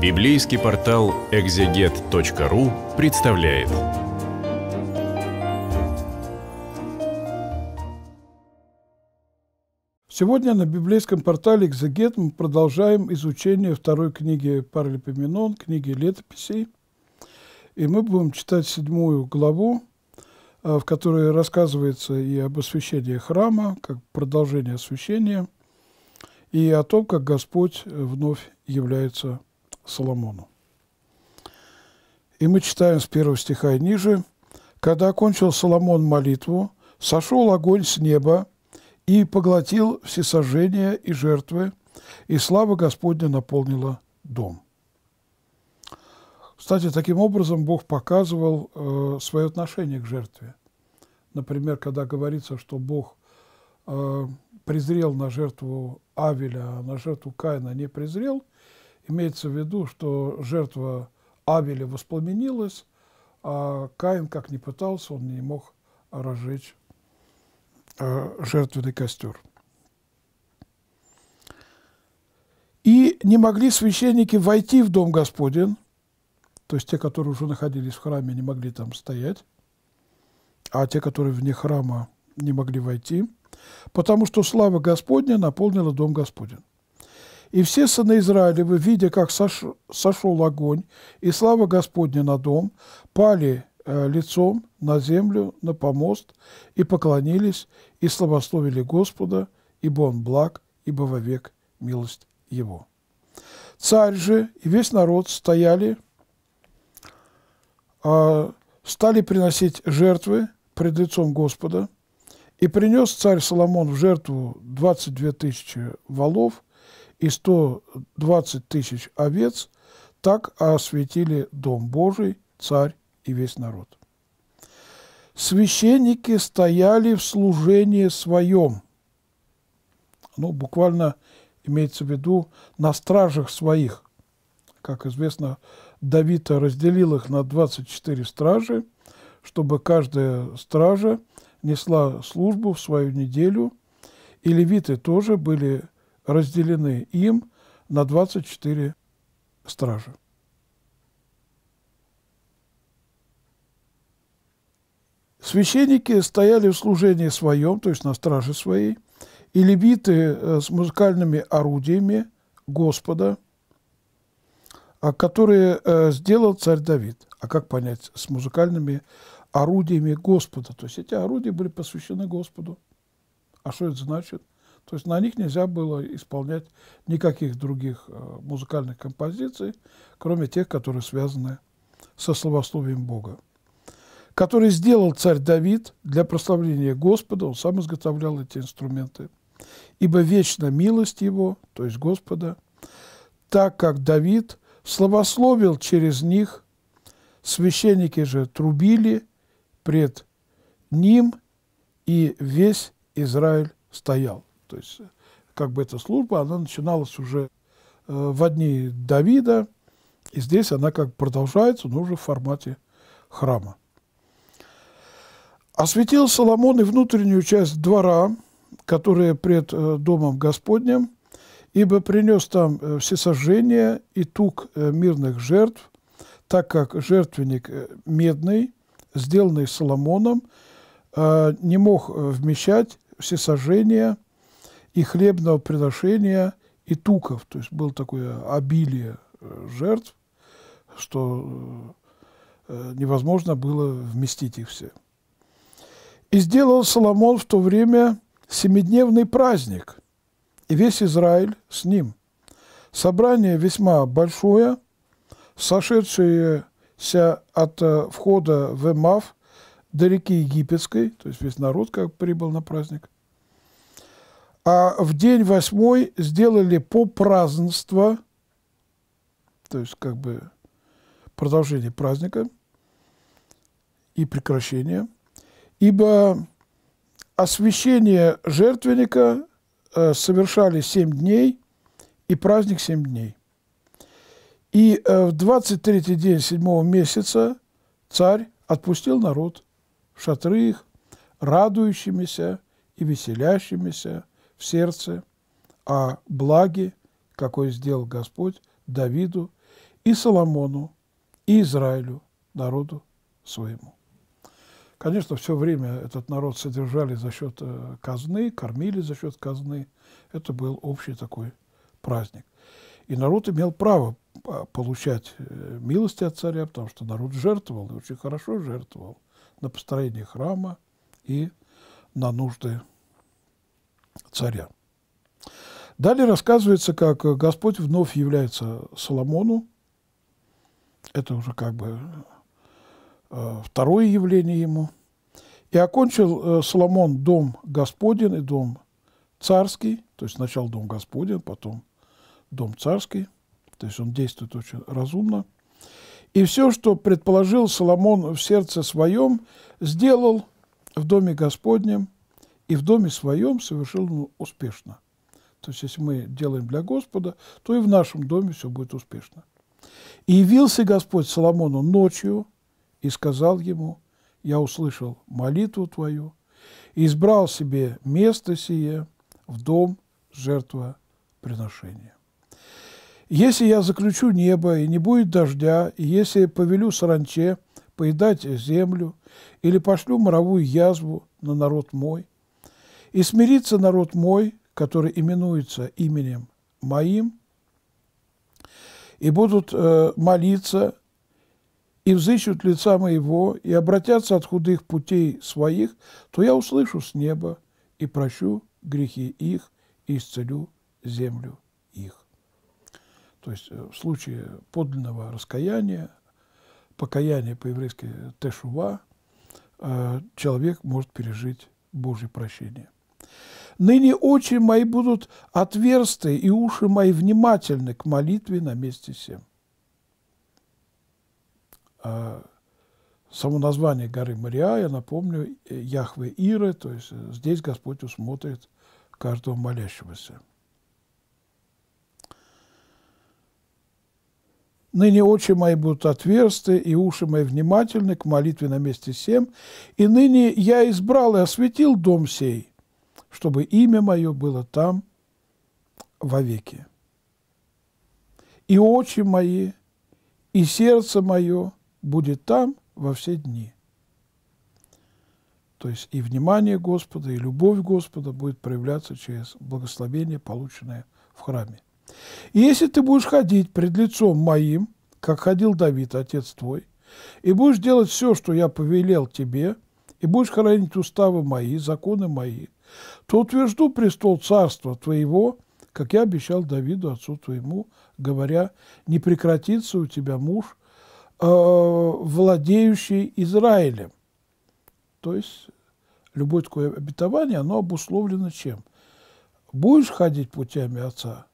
Библейский портал экзегет.ру представляет. Сегодня на библейском портале «Экзегет» мы продолжаем изучение второй книги Паралипоменон, книги летописей. И мы будем читать седьмую главу, а, в которой рассказывается и об освящении храма, как продолжение освящения, и о том, как Господь вновь является Соломону. И мы читаем с первого стиха и ниже. «Когда окончил Соломон молитву, сошел огонь с неба и поглотил всесожжения и жертвы, и слава Господня наполнила дом». Кстати, таким образом Бог показывал э, свое отношение к жертве. Например, когда говорится, что Бог э, презрел на жертву Авеля, а на жертву Каина не презрел, Имеется в виду, что жертва Авеля воспламенилась, а Каин, как ни пытался, он не мог разжечь э, жертвенный костер. И не могли священники войти в дом Господен, то есть те, которые уже находились в храме, не могли там стоять, а те, которые вне храма, не могли войти, потому что слава Господня наполнила дом Господен. И все сыны Израилевы, видя, как сошел огонь, и слава Господня на дом, пали э, лицом на землю, на помост, и поклонились, и славословили Господа, ибо Он благ, ибо вовек милость Его. Царь же и весь народ стояли, э, стали приносить жертвы пред лицом Господа, и принес царь Соломон в жертву 22 тысячи волов и 120 тысяч овец, так осветили Дом Божий, царь и весь народ. Священники стояли в служении своем, ну, буквально имеется в виду на стражах своих. Как известно, Давида разделил их на 24 стражи, чтобы каждая стража несла службу в свою неделю, и левиты тоже были разделены им на 24 стражи. Священники стояли в служении своем, то есть на страже своей, и левиты э, с музыкальными орудиями Господа, а которые э, сделал царь Давид. А как понять, с музыкальными орудиями Господа? То есть эти орудия были посвящены Господу. А что это значит? То есть на них нельзя было исполнять никаких других э, музыкальных композиций, кроме тех, которые связаны со словословием Бога, который сделал царь Давид для прославления Господа, он сам изготовлял эти инструменты, ибо вечна милость его, то есть Господа, так как Давид словословил через них, священники же трубили пред ним, и весь Израиль стоял. То есть как бы эта служба, она начиналась уже э, в одни Давида, и здесь она как продолжается, но уже в формате храма. Осветил Соломон и внутреннюю часть двора, которая пред э, Домом Господним, ибо принес там э, всесожжение и тук мирных жертв, так как жертвенник медный, сделанный Соломоном, не мог вмещать всесожжение – и хлебного приношения, и туков. То есть было такое обилие э, жертв, что э, невозможно было вместить их все. И сделал Соломон в то время семидневный праздник, и весь Израиль с ним. Собрание весьма большое, сошедшееся от э, входа в Эмав до реки Египетской, то есть весь народ как прибыл на праздник – а в день восьмой сделали по празднество, то есть как бы продолжение праздника и прекращение, ибо освящение жертвенника э, совершали семь дней и праздник семь дней. И э, в 23-й день седьмого месяца царь отпустил народ в шатры их, радующимися и веселящимися, в сердце о благе, какой сделал Господь Давиду и Соломону, и Израилю, народу своему. Конечно, все время этот народ содержали за счет э, казны, кормили за счет казны. Это был общий такой праздник. И народ имел право э, получать э, милости от царя, потому что народ жертвовал, и очень хорошо жертвовал на построение храма и на нужды царя. Далее рассказывается, как Господь вновь является Соломону. Это уже как бы э, второе явление ему. И окончил э, Соломон дом Господен и дом царский, то есть сначала дом Господен, потом дом царский, то есть он действует очень разумно. И все, что предположил Соломон в сердце своем, сделал в доме Господнем – и в доме своем совершил успешно. То есть, если мы делаем для Господа, то и в нашем доме все будет успешно. «И явился Господь Соломону ночью и сказал ему, «Я услышал молитву твою и избрал себе место сие в дом жертвоприношения». Если я заключу небо, и не будет дождя, и если повелю саранче поедать землю, или пошлю моровую язву на народ мой, и смирится народ мой, который именуется именем моим, и будут э, молиться, и взыщут лица моего, и обратятся от худых путей своих, то я услышу с неба и прощу грехи их, и исцелю землю их. То есть э, в случае подлинного раскаяния, покаяния по-еврейски тешува, э, человек может пережить Божье прощение. Ныне очи мои будут отверсты, и уши мои внимательны к молитве на месте всем. А само название горы Мария, я напомню, э, Яхве Иры, то есть э, здесь Господь усмотрит каждого молящегося. Ныне очи мои будут отверсты, и уши мои внимательны к молитве на месте всем. И ныне я избрал и осветил дом сей, чтобы имя мое было там вовеки. И очи мои, и сердце мое будет там во все дни. То есть и внимание Господа, и любовь Господа будет проявляться через благословение, полученное в храме. И если ты будешь ходить пред лицом моим, как ходил Давид, отец твой, и будешь делать все, что я повелел тебе – и будешь хранить уставы мои, законы мои, то утвержду престол царства твоего, как я обещал Давиду, отцу твоему, говоря, не прекратится у тебя муж, э, владеющий Израилем. То есть любое такое обетование, оно обусловлено чем? Будешь ходить путями отца,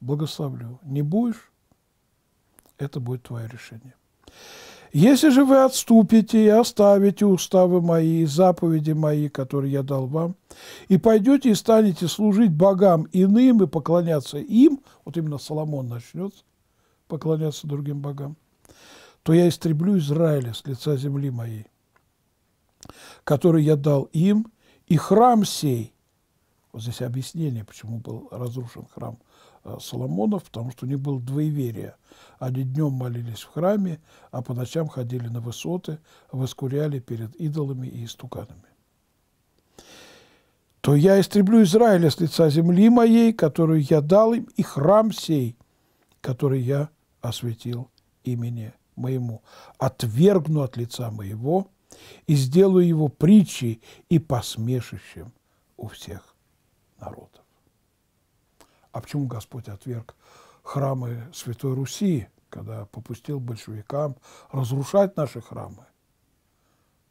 благословлю. Не будешь, это будет твое решение. Если же вы отступите и оставите уставы мои и заповеди мои, которые я дал вам, и пойдете и станете служить богам иным и поклоняться им, вот именно Соломон начнет поклоняться другим богам, то я истреблю Израиля с лица земли моей, который я дал им, и храм сей, вот здесь объяснение, почему был разрушен храм, Э, Соломонов, потому что у них было двоеверие. Они днем молились в храме, а по ночам ходили на высоты, воскуряли перед идолами и истуканами. «То я истреблю Израиля с лица земли моей, которую я дал им, и храм сей, который я осветил имени моему. Отвергну от лица моего и сделаю его притчей и посмешищем у всех народов». А почему Господь отверг храмы Святой Руси, когда попустил большевикам разрушать наши храмы?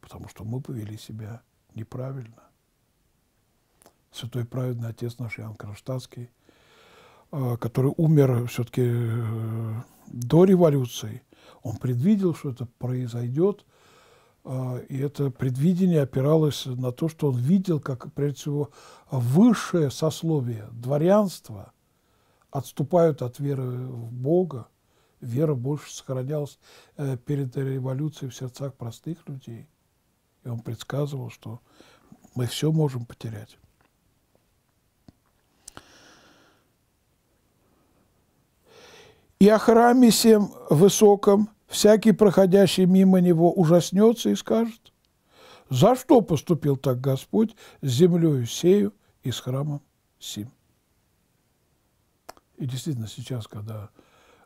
Потому что мы повели себя неправильно. Святой праведный отец наш Иоанн Кронштадтский, э, который умер все-таки э, до революции, он предвидел, что это произойдет, э, и это предвидение опиралось на то, что он видел, как, прежде всего, высшее сословие, дворянство – отступают от веры в Бога. Вера больше сохранялась э, перед революцией в сердцах простых людей. И он предсказывал, что мы все можем потерять. И о храме всем высоком всякий, проходящий мимо него, ужаснется и скажет, «За что поступил так Господь с землею сею и с храмом сим?» И действительно сейчас, когда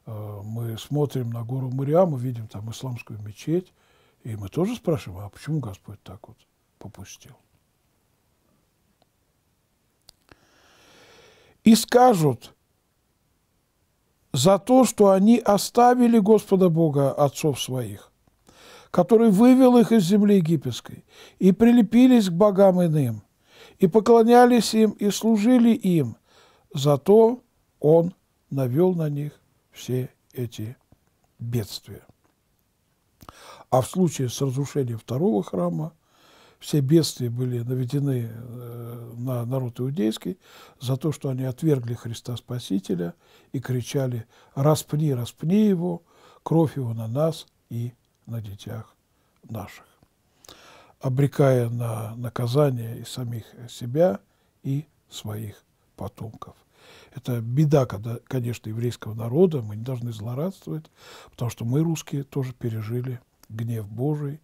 э, мы смотрим на гору мы видим там исламскую мечеть, и мы тоже спрашиваем, а почему Господь так вот попустил? И скажут, за то, что они оставили Господа Бога отцов своих, который вывел их из земли египетской, и прилепились к богам иным, и поклонялись им, и служили им, за то, он навел на них все эти бедствия. А в случае с разрушением второго храма все бедствия были наведены э, на народ иудейский за то, что они отвергли Христа Спасителя и кричали «Распни, распни его, кровь его на нас и на детях наших», обрекая на наказание и самих себя, и своих потомков. Это беда, когда, конечно, еврейского народа, мы не должны злорадствовать, потому что мы, русские, тоже пережили гнев Божий,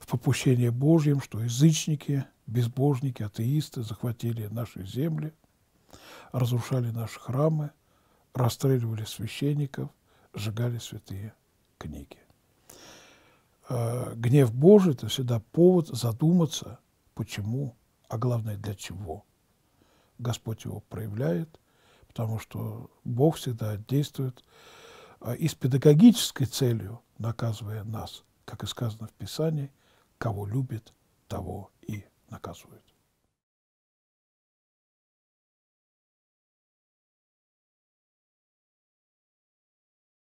в попущение Божьем, что язычники, безбожники, атеисты захватили наши земли, разрушали наши храмы, расстреливали священников, сжигали святые книги. Э, гнев Божий – это всегда повод задуматься, почему, а главное, для чего – Господь его проявляет, потому что Бог всегда действует а, и с педагогической целью, наказывая нас, как и сказано в Писании, кого любит, того и наказывает.